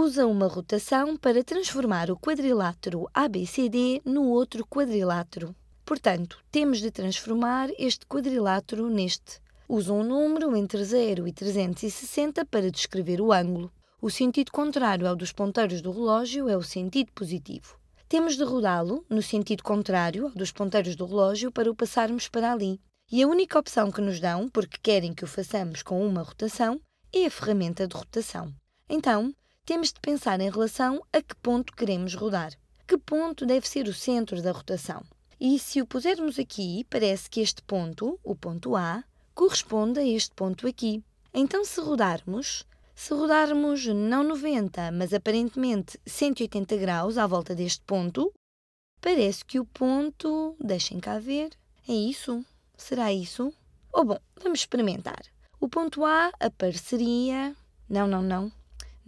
usa uma rotação para transformar o quadrilátero ABCD no outro quadrilátero. Portanto, temos de transformar este quadrilátero neste. Usa um número entre 0 e 360 para descrever o ângulo. O sentido contrário ao dos ponteiros do relógio é o sentido positivo. Temos de rodá-lo no sentido contrário ao dos ponteiros do relógio para o passarmos para ali. E a única opção que nos dão, porque querem que o façamos com uma rotação, é a ferramenta de rotação. Então, temos de pensar em relação a que ponto queremos rodar. Que ponto deve ser o centro da rotação? E se o pusermos aqui, parece que este ponto, o ponto A, corresponde a este ponto aqui. Então, se rodarmos, se rodarmos não 90, mas aparentemente 180 graus à volta deste ponto, parece que o ponto. Deixem cá ver. É isso? Será isso? Ou oh, bom, vamos experimentar. O ponto A apareceria. Não, não, não.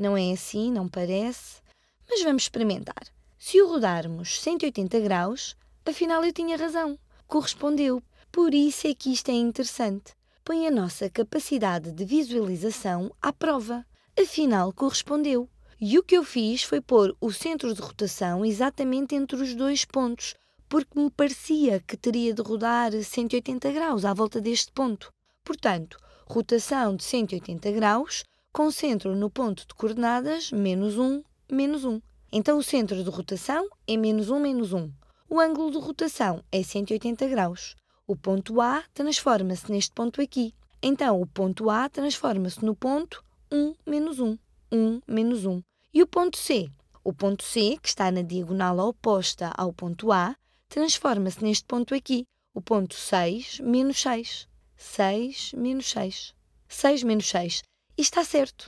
Não é assim, não parece? Mas vamos experimentar. Se o rodarmos 180 graus, afinal eu tinha razão. Correspondeu. Por isso é que isto é interessante. Põe a nossa capacidade de visualização à prova. Afinal, correspondeu. E o que eu fiz foi pôr o centro de rotação exatamente entre os dois pontos, porque me parecia que teria de rodar 180 graus à volta deste ponto. Portanto, rotação de 180 graus concentro no ponto de coordenadas menos 1, menos 1. Então o centro de rotação é menos 1, menos 1. O ângulo de rotação é 180 graus. O ponto A transforma-se neste ponto aqui. Então o ponto A transforma-se no ponto 1, menos 1. 1, menos 1. E o ponto C? O ponto C, que está na diagonal oposta ao ponto A, transforma-se neste ponto aqui, o ponto 6 menos 6. 6 menos 6. 6 menos 6 e está certo.